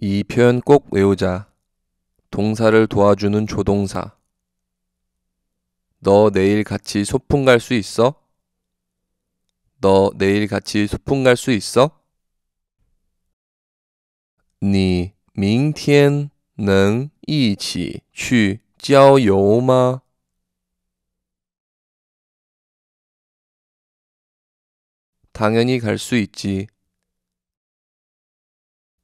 이 표현 꼭 외우자. 동사를 도와주는 조동사. 너 내일 같이 소풍 갈 수 있어? 너 내일 같이 소풍 갈 수 있어? 你明天能一起去郊游吗？ 당연히 갈 수 있지.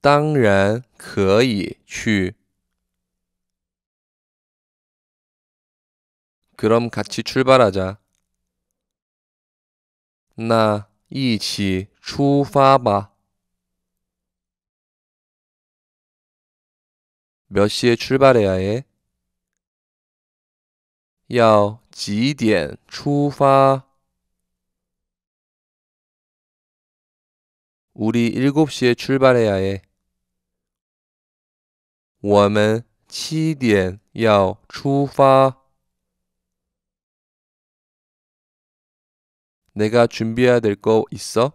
当然可以去。 그럼 같이 출발하자. 나 이치 출파吧. 몇 시에 출발해야 해? 要几点出发? 우리 7시에 출발해야 해. 我们七点要出发，那个准备得够意思。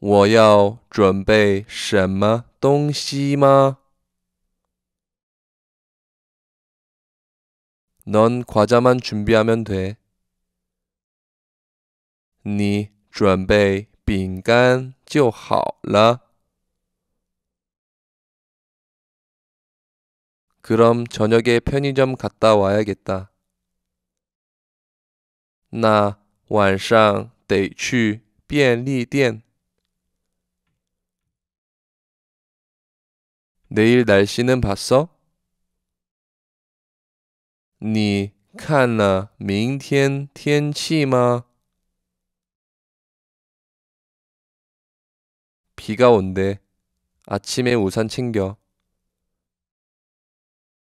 我要准备什么东西吗？넌과자만준비하면 돼。 你准备饼干就好了。 그럼 저녁에 편의점 갔다 와야겠다. 나晚上得去便리店 내일 날씨는 봤어? 你看了明天天气吗? 비가 온대. 아침에 우산 챙겨.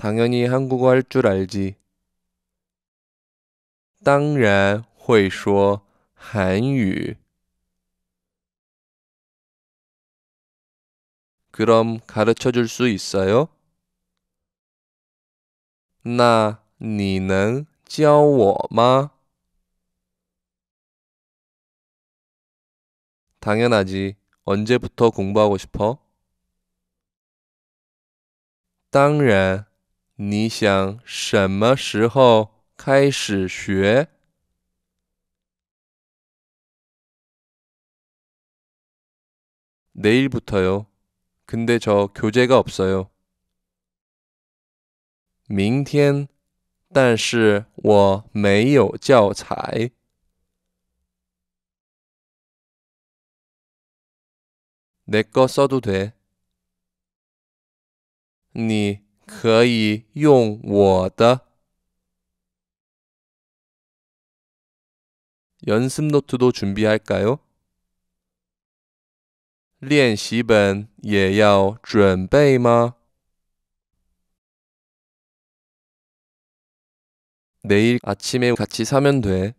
당연히 한국어 할 줄 알지. 当然会说韩语. 그럼 가르쳐 줄 수 있어요? 나, 니는, 教我吗? 당연하지. 언제부터 공부하고 싶어? 当然你想什么时候开始学？내일부터요근데저교재가없어요明天，但是我没有教材。내거써도돼니可以用我的。 연습 노트도 준비할까요? 练习本也要准备吗? 내일 아침에 같이 사면 돼.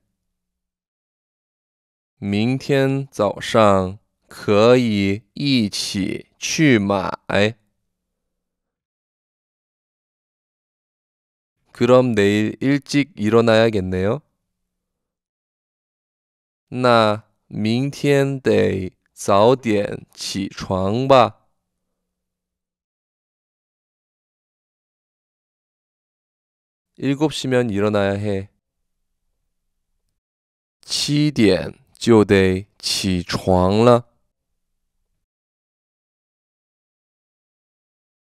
明天早上可以一起去买。 그럼 내일 일찍 일어나야겠네요. 나明天 得早点起床吧。 7시면 일어나야 해. 7点就得起床了。